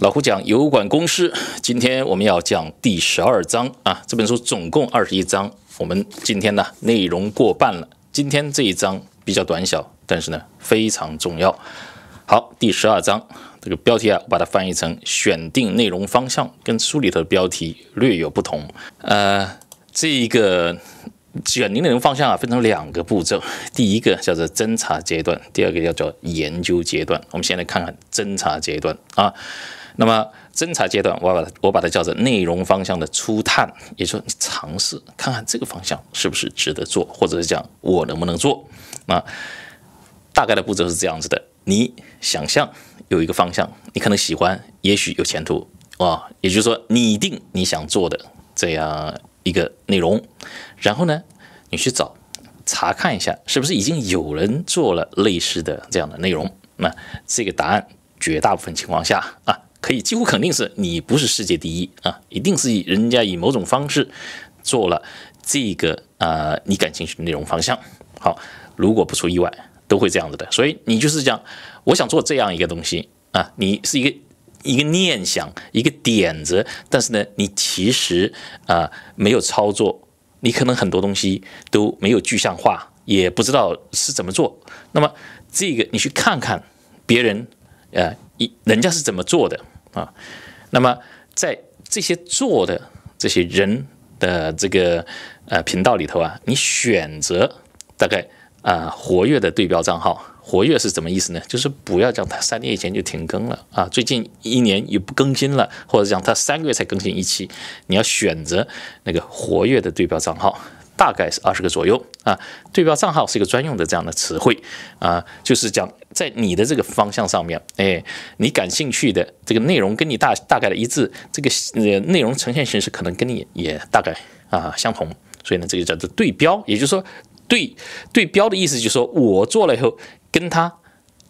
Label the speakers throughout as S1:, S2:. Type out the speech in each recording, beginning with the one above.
S1: 老胡讲《油管公司》，今天我们要讲第十二章啊。这本书总共二十一章，我们今天呢内容过半了。今天这一章比较短小，但是呢非常重要。好，第十二章这个标题啊，我把它翻译成“选定内容方向”，跟书里头的标题略有不同。呃，这一个。选内容方向啊，分成两个步骤，第一个叫做侦查阶段，第二个叫做研究阶段。我们先来看看侦查阶段啊。那么侦查阶段，我把它我把它叫做内容方向的初探，也就是你尝试看看这个方向是不是值得做，或者是讲我能不能做啊。大概的步骤是这样子的：你想象有一个方向，你可能喜欢，也许有前途啊，也就是说，拟定你想做的这样。一个内容，然后呢，你去找查看一下，是不是已经有人做了类似的这样的内容？那这个答案绝大部分情况下啊，可以几乎肯定是你不是世界第一啊，一定是以人家以某种方式做了这个啊你感兴趣的内容方向。好，如果不出意外，都会这样子的。所以你就是讲，我想做这样一个东西啊，你是一个。一个念想，一个点子，但是呢，你其实啊没有操作，你可能很多东西都没有具象化，也不知道是怎么做。那么这个你去看看别人，呃，一人家是怎么做的啊？那么在这些做的这些人的这个呃频道里头啊，你选择大概啊活跃的对标账号。活跃是什么意思呢？就是不要讲他三年以前就停更了啊，最近一年也不更新了，或者讲他三个月才更新一期，你要选择那个活跃的对标账号，大概是二十个左右啊。对标账号是一个专用的这样的词汇啊，就是讲在你的这个方向上面，哎，你感兴趣的这个内容跟你大大概的一致，这个内容呈现形式可能跟你也大概啊相同，所以呢，这个叫做对标。也就是说，对对标的意思就是说我做了以后。跟他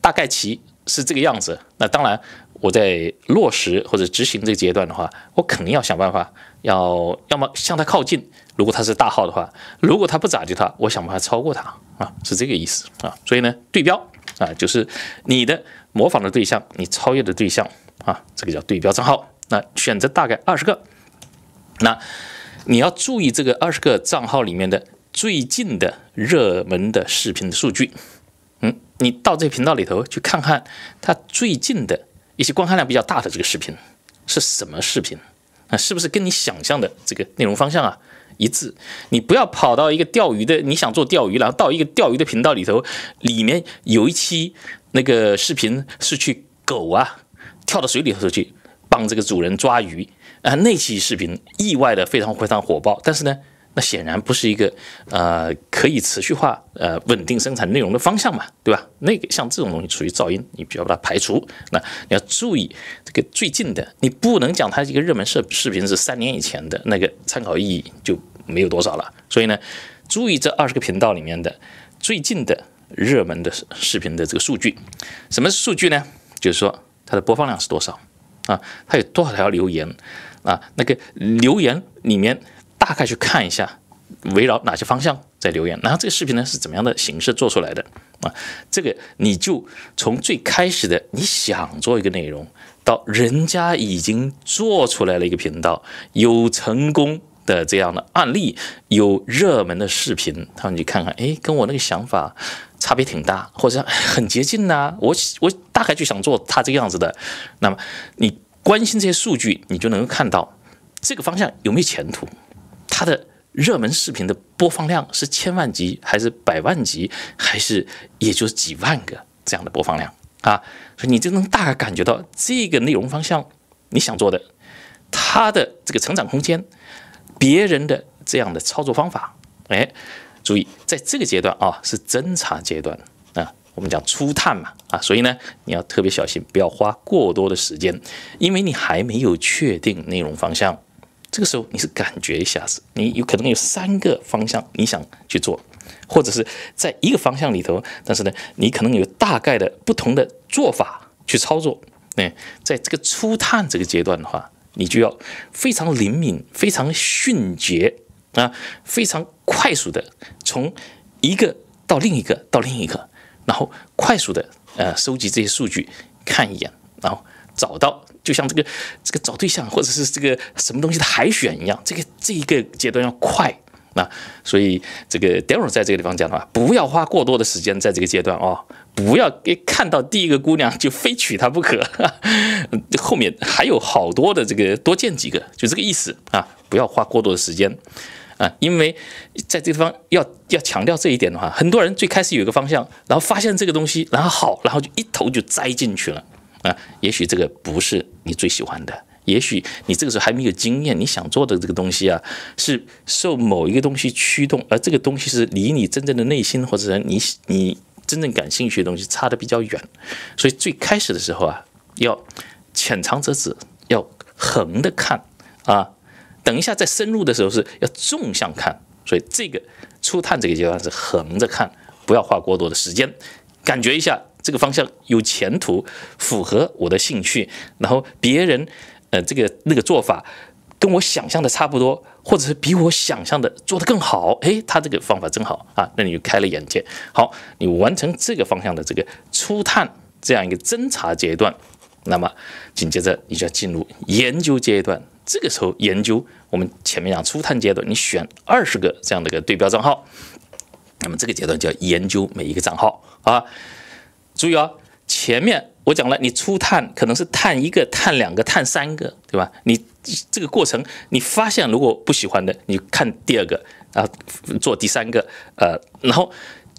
S1: 大概齐是这个样子。那当然，我在落实或者执行这个阶段的话，我肯定要想办法，要要么向他靠近。如果他是大号的话，如果他不咋地，他我想办法超过他啊，是这个意思啊。所以呢，对标啊，就是你的模仿的对象，你超越的对象啊，这个叫对标账号。那选择大概二十个，那你要注意这个二十个账号里面的最近的热门的视频的数据。嗯，你到这个频道里头去看看，他最近的一些观看量比较大的这个视频是什么视频啊？是不是跟你想象的这个内容方向啊一致？你不要跑到一个钓鱼的，你想做钓鱼了，到一个钓鱼的频道里头，里面有一期那个视频是去狗啊跳到水里头去帮这个主人抓鱼啊，那期视频意外的非常非常火爆，但是呢。那显然不是一个，呃，可以持续化、呃，稳定生产内容的方向嘛，对吧？那个像这种东西属于噪音，你比较把它排除。那你要注意这个最近的，你不能讲它一个热门视视频是三年以前的那个参考意义就没有多少了。所以呢，注意这二十个频道里面的最近的热门的视频的这个数据。什么是数据呢？就是说它的播放量是多少啊？它有多少条留言啊？那个留言里面。大概去看一下，围绕哪些方向在留言，然后这个视频呢是怎么样的形式做出来的啊？这个你就从最开始的你想做一个内容，到人家已经做出来了一个频道，有成功的这样的案例，有热门的视频，他们去看看，哎，跟我那个想法差别挺大，或者很接近呐。我我大概就想做他这个样子的，那么你关心这些数据，你就能够看到这个方向有没有前途。它的热门视频的播放量是千万级，还是百万级，还是也就是几万个这样的播放量啊？所以你就能大概感觉到这个内容方向你想做的，它的这个成长空间，别人的这样的操作方法，哎，注意在这个阶段啊是侦查阶段啊，我们讲初探嘛啊，所以呢你要特别小心，不要花过多的时间，因为你还没有确定内容方向。这个时候你是感觉一下子，你有可能有三个方向你想去做，或者是在一个方向里头，但是呢，你可能有大概的不同的做法去操作。哎，在这个初探这个阶段的话，你就要非常灵敏、非常迅捷啊，非常快速的从一个到另一个到另一个，然后快速的呃收集这些数据，看一眼，然后找到。就像这个这个找对象，或者是这个什么东西的海选一样，这个这一个阶段要快啊，所以这个 Daryl 在这个地方讲的话，不要花过多的时间在这个阶段啊，不要一看到第一个姑娘就非娶她不可，后面还有好多的这个多见几个，就这个意思啊，不要花过多的时间啊，因为在这地方要要强调这一点的话，很多人最开始有一个方向，然后发现这个东西，然后好，然后就一头就栽进去了。也许这个不是你最喜欢的，也许你这个时候还没有经验，你想做的这个东西啊，是受某一个东西驱动，而这个东西是离你真正的内心或者你你真正感兴趣的东西差的比较远，所以最开始的时候啊，要浅尝辄止，要横的看啊，等一下再深入的时候是要纵向看，所以这个初探这个阶段是横着看，不要花过多的时间，感觉一下。这个方向有前途，符合我的兴趣。然后别人，呃，这个那个做法跟我想象的差不多，或者是比我想象的做得更好。诶，他这个方法真好啊！那你就开了眼界。好，你完成这个方向的这个初探这样一个侦查阶段，那么紧接着你就要进入研究阶段。这个时候研究，我们前面讲初探阶段，你选二十个这样的一个对标账号，那么这个阶段就要研究每一个账号啊。注意哦，前面我讲了，你初探可能是探一个、探两个、探三个，对吧？你这个过程，你发现如果不喜欢的，你看第二个啊，做第三个，呃，然后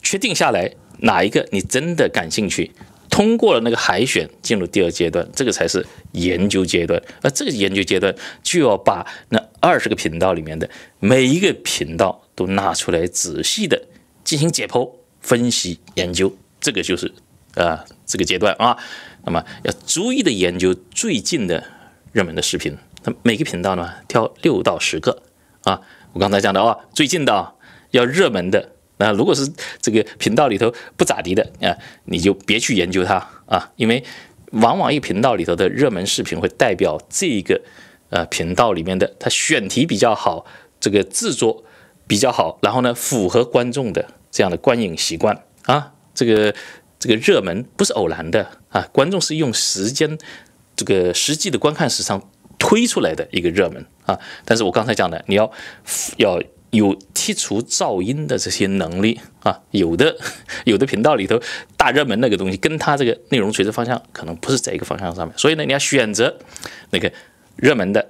S1: 确定下来哪一个你真的感兴趣，通过了那个海选，进入第二阶段，这个才是研究阶段。而这个研究阶段就要把那二十个频道里面的每一个频道都拿出来，仔细的进行解剖、分析、研究，这个就是。啊，这个阶段啊，那么要逐一的研究最近的热门的视频，那每个频道呢挑六到十个啊。我刚才讲的啊，最近的要热门的。那如果是这个频道里头不咋地的啊，你就别去研究它啊，因为往往一频道里头的热门视频会代表这个呃频道里面的它选题比较好，这个制作比较好，然后呢符合观众的这样的观影习惯啊，这个。这个热门不是偶然的啊，观众是用时间，这个实际的观看时长推出来的一个热门啊。但是我刚才讲的，你要要有剔除噪音的这些能力啊。有的 有的频道里头大热门那个东西，跟它这个内容垂直方向可能不是在一个方向上面，所以呢，你要选择那个热门的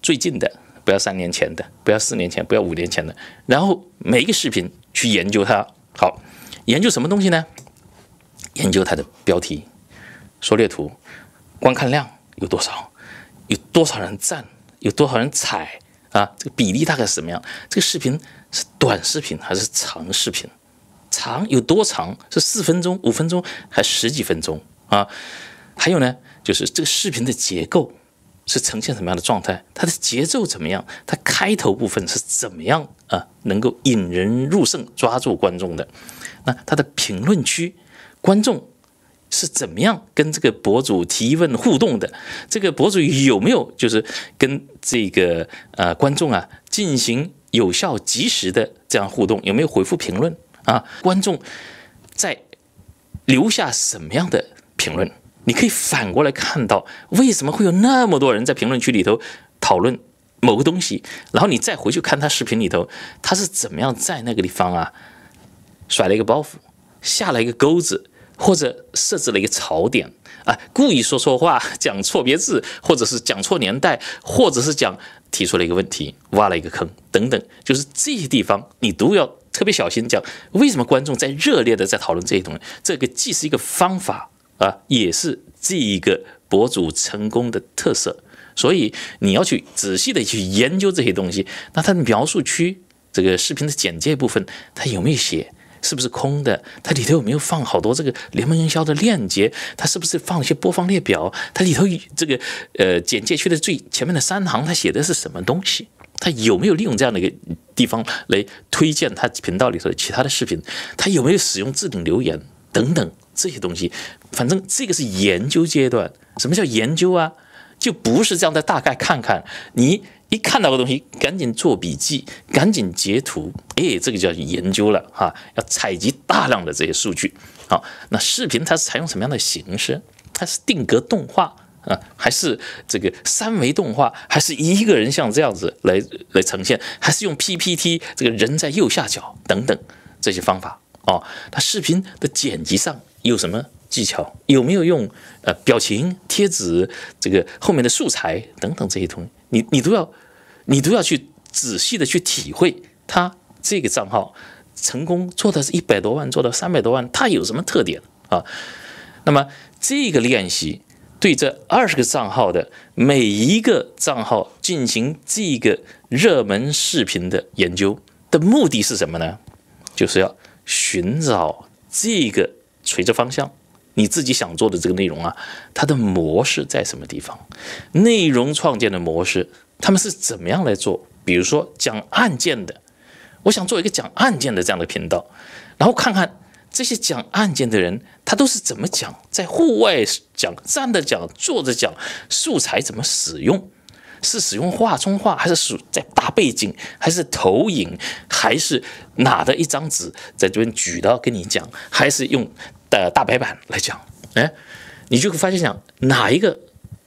S1: 最近的，不要三年前的，不要四年前，不要五年前的。然后每一个视频去研究它，好，研究什么东西呢？研究它的标题、缩略图、观看量有多少，有多少人赞，有多少人踩啊？这个比例大概是什么样？这个视频是短视频还是长视频？长有多长？是四分钟、五分钟，还是十几分钟啊？还有呢，就是这个视频的结构是呈现什么样的状态？它的节奏怎么样？它开头部分是怎么样啊？能够引人入胜，抓住观众的？那它的评论区？观众是怎么样跟这个博主提问互动的？这个博主有没有就是跟这个呃观众啊进行有效及时的这样互动？有没有回复评论啊？观众在留下什么样的评论？你可以反过来看到为什么会有那么多人在评论区里头讨论某个东西，然后你再回去看他视频里头，他是怎么样在那个地方啊甩了一个包袱，下了一个钩子。或者设置了一个槽点啊，故意说错话、讲错别字，或者是讲错年代，或者是讲提出了一个问题、挖了一个坑等等，就是这些地方你都要特别小心讲。为什么观众在热烈的在讨论这些东西？这个既是一个方法啊，也是这一个博主成功的特色。所以你要去仔细的去研究这些东西。那他描述区这个视频的简介部分，它有没有写？是不是空的？它里头有没有放好多这个联盟营销的链接？它是不是放一些播放列表？它里头这个呃简介区的最前面的三行，它写的是什么东西？它有没有利用这样的一个地方来推荐它频道里头其他的视频？它有没有使用置顶留言等等这些东西？反正这个是研究阶段。什么叫研究啊？就不是这样的，大概看看你。一看到个东西，赶紧做笔记，赶紧截图，哎，这个叫研究了哈，要采集大量的这些数据。好，那视频它是采用什么样的形式？它是定格动画啊，还是这个三维动画，还是一个人像这样子来来呈现，还是用 PPT，这个人在右下角等等这些方法哦？那视频的剪辑上有什么？技巧有没有用？呃，表情贴纸，这个后面的素材等等这些东西，你你都要，你都要去仔细的去体会。他这个账号成功做的是一百多万，做到三百多万，他有什么特点啊？那么这个练习对这二十个账号的每一个账号进行这个热门视频的研究的目的是什么呢？就是要寻找这个垂直方向。你自己想做的这个内容啊，它的模式在什么地方？内容创建的模式，他们是怎么样来做？比如说讲案件的，我想做一个讲案件的这样的频道，然后看看这些讲案件的人，他都是怎么讲？在户外讲，站着讲，坐着讲，素材怎么使用？是使用画中画，还是在大背景，还是投影，还是哪的一张纸在这边举到跟你讲，还是用？的大白板来讲，哎，你就会发现讲哪一个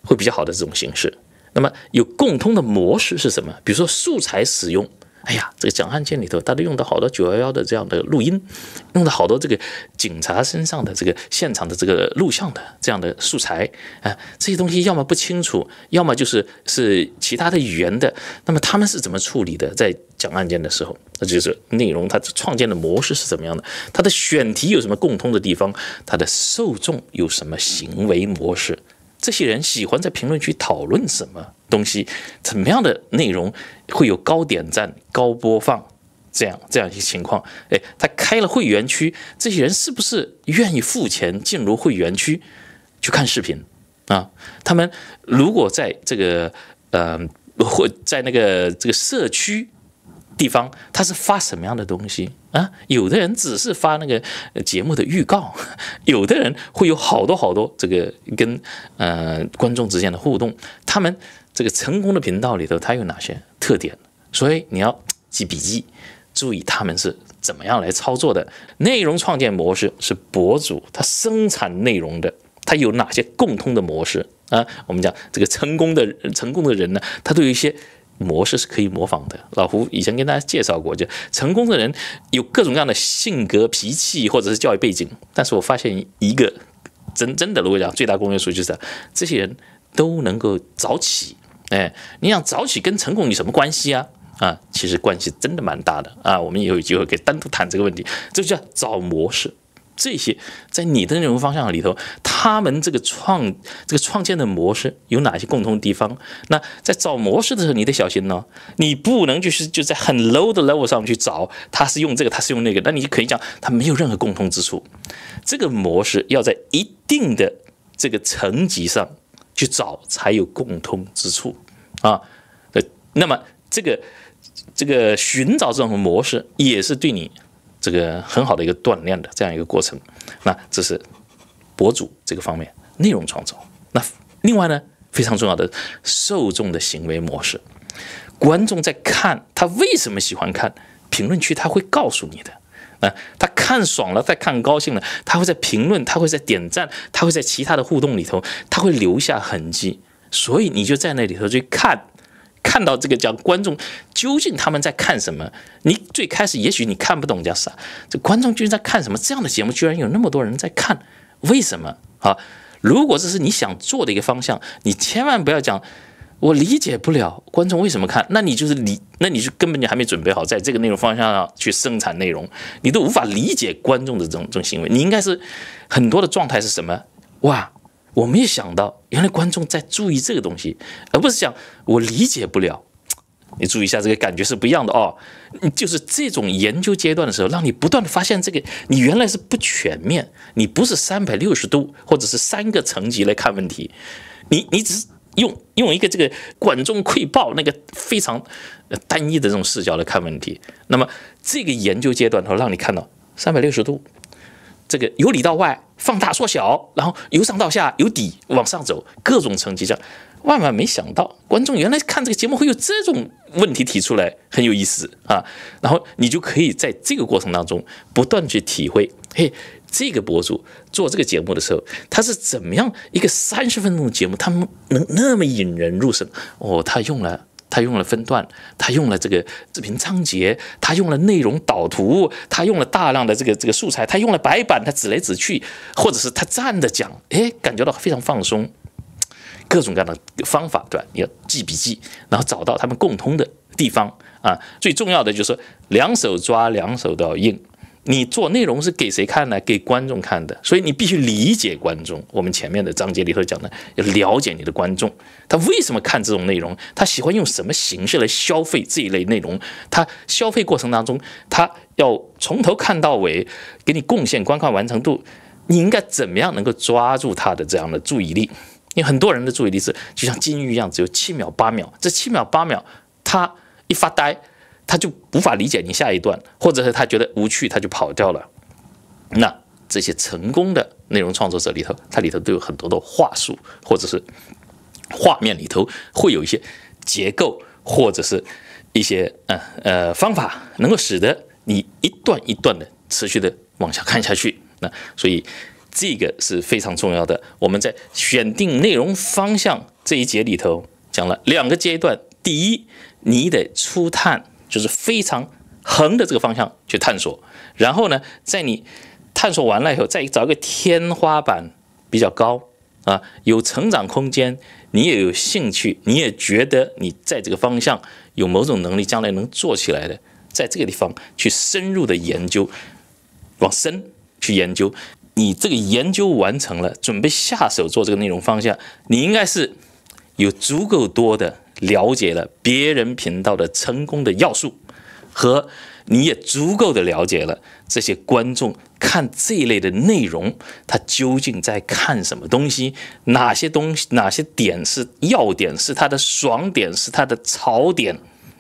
S1: 会比较好的这种形式，那么有共通的模式是什么？比如说素材使用。哎呀，这个讲案件里头，他都用到好多九幺幺的这样的录音，用到好多这个警察身上的这个现场的这个录像的这样的素材啊，这些东西要么不清楚，要么就是是其他的语言的。那么他们是怎么处理的？在讲案件的时候，那就是内容他创建的模式是怎么样的？他的选题有什么共通的地方？他的受众有什么行为模式？这些人喜欢在评论区讨论什么？东西怎么样的内容会有高点赞、高播放这样这样一些情况？哎，他开了会员区，这些人是不是愿意付钱进入会员区去看视频啊？他们如果在这个呃或在那个这个社区地方，他是发什么样的东西啊？有的人只是发那个节目的预告，有的人会有好多好多这个跟呃观众之间的互动，他们。这个成功的频道里头，它有哪些特点？所以你要记笔记，注意他们是怎么样来操作的。内容创建模式是博主他生产内容的，他有哪些共通的模式啊？我们讲这个成功的成功的人呢，他都有一些模式是可以模仿的。老胡以前跟大家介绍过，就成功的人有各种各样的性格、脾气或者是教育背景，但是我发现一个真真的，如果讲最大公约数，就是这些人都能够早起。哎，你想早起跟成功有什么关系啊？啊，其实关系真的蛮大的啊。我们以后有机会可以单独谈这个问题。这叫找模式，这些在你的内容方向里头，他们这个创这个创建的模式有哪些共的地方？那在找模式的时候，你得小心哦，你不能就是就在很 low 的 level 上去找，他是用这个，他是用那个，那你可以讲他没有任何共通之处。这个模式要在一定的这个层级上。去找才有共通之处，啊，呃，那么这个这个寻找这种模式也是对你这个很好的一个锻炼的这样一个过程。那这是博主这个方面内容创作。那另外呢，非常重要的受众的行为模式，观众在看他为什么喜欢看，评论区他会告诉你的。啊，他看爽了，再看高兴了，他会在评论，他会在点赞，他会在其他的互动里头，他会留下痕迹。所以你就在那里头，去看看到这个叫观众究竟他们在看什么。你最开始也许你看不懂叫啥，这观众究竟在看什么？这样的节目居然有那么多人在看，为什么啊？如果这是你想做的一个方向，你千万不要讲。我理解不了观众为什么看，那你就是理，那你就根本就还没准备好在这个内容方向上去生产内容，你都无法理解观众的这种这种行为。你应该是很多的状态是什么？哇，我没有想到，原来观众在注意这个东西，而不是讲我理解不了。你注意一下，这个感觉是不一样的哦。就是这种研究阶段的时候，让你不断的发现这个，你原来是不全面，你不是三百六十度或者是三个层级来看问题，你你只。是用用一个这个管中窥豹那个非常单一的这种视角来看问题，那么这个研究阶段，它让你看到三百六十度，这个由里到外放大缩小，然后由上到下由底往上走，各种层级，样万万没想到，观众原来看这个节目会有这种问题提出来，很有意思啊，然后你就可以在这个过程当中不断去体会，嘿。这个博主做这个节目的时候，他是怎么样一个三十分钟的节目，他们能那么引人入胜？哦，他用了他用了分段，他用了这个视频章节，他用了内容导图，他用了大量的这个这个素材，他用了白板，他指来指去，或者是他站着讲，哎，感觉到非常放松，各种各样的方法对吧？你要记笔记，然后找到他们共通的地方啊。最重要的就是两手抓，两手都要硬。你做内容是给谁看呢？给观众看的，所以你必须理解观众。我们前面的章节里头讲的，要了解你的观众，他为什么看这种内容？他喜欢用什么形式来消费这一类内容？他消费过程当中，他要从头看到尾，给你贡献观看完成度。你应该怎么样能够抓住他的这样的注意力？因为很多人的注意力是就像金鱼一样，只有七秒八秒。这七秒八秒，他一发呆。他就无法理解你下一段，或者是他觉得无趣，他就跑掉了。那这些成功的内容创作者里头，它里头都有很多的话术，或者是画面里头会有一些结构，或者是一些嗯呃方法，能够使得你一段一段的持续的往下看下去。那所以这个是非常重要的。我们在选定内容方向这一节里头讲了两个阶段，第一，你得出探。就是非常横的这个方向去探索，然后呢，在你探索完了以后，再找一个天花板比较高啊，有成长空间，你也有兴趣，你也觉得你在这个方向有某种能力，将来能做起来的，在这个地方去深入的研究，往深去研究。你这个研究完成了，准备下手做这个内容方向，你应该是有足够多的。了解了别人频道的成功的要素，和你也足够的了解了这些观众看这一类的内容，他究竟在看什么东西，哪些东西，哪些点是要点，是他的爽点，是他的槽点，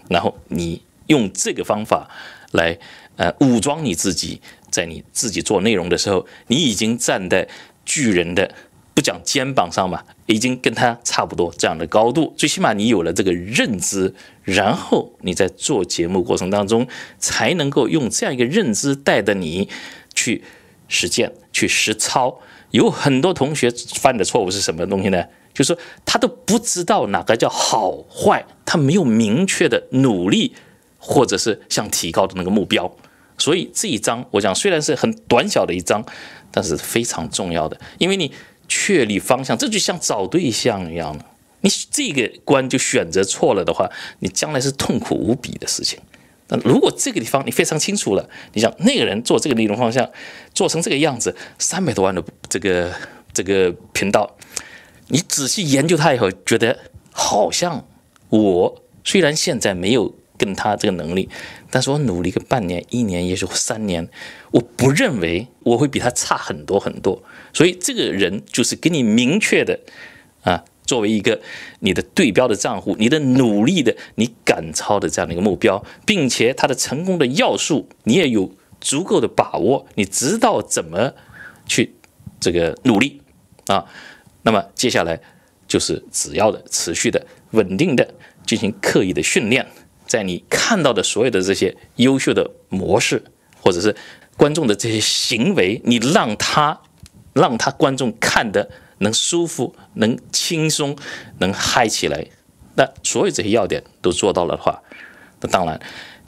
S1: 然后你用这个方法来呃武装你自己，在你自己做内容的时候，你已经站在巨人的。不讲肩膀上嘛，已经跟他差不多这样的高度，最起码你有了这个认知，然后你在做节目过程当中，才能够用这样一个认知带着你去实践、去实操。有很多同学犯的错误是什么东西呢？就是说他都不知道哪个叫好坏，他没有明确的努力或者是想提高的那个目标。所以这一章我讲虽然是很短小的一章，但是非常重要的，因为你。确立方向，这就像找对象一样的，你这个关就选择错了的话，你将来是痛苦无比的事情。但如果这个地方你非常清楚了，你想那个人做这个内容方向，做成这个样子，三百多万的这个这个频道，你仔细研究他以后，觉得好像我虽然现在没有。跟他这个能力，但是我努力个半年、一年，也许三年，我不认为我会比他差很多很多。所以，这个人就是给你明确的啊，作为一个你的对标的账户，你的努力的，你赶超的这样的一个目标，并且他的成功的要素，你也有足够的把握，你知道怎么去这个努力啊。那么接下来就是只要的持续的稳定的进行刻意的训练。在你看到的所有的这些优秀的模式，或者是观众的这些行为，你让他，让他观众看得能舒服、能轻松、能嗨起来，那所有这些要点都做到了的话，那当然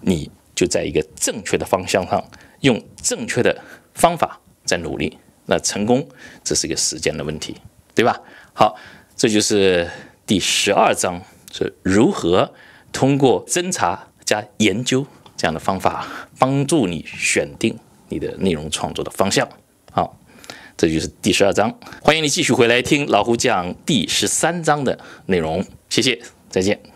S1: 你就在一个正确的方向上，用正确的方法在努力，那成功这是一个时间的问题，对吧？好，这就是第十二章，是如何。通过侦查加研究这样的方法，帮助你选定你的内容创作的方向。好，这就是第十二章。欢迎你继续回来听老胡讲第十三章的内容。谢谢，再见。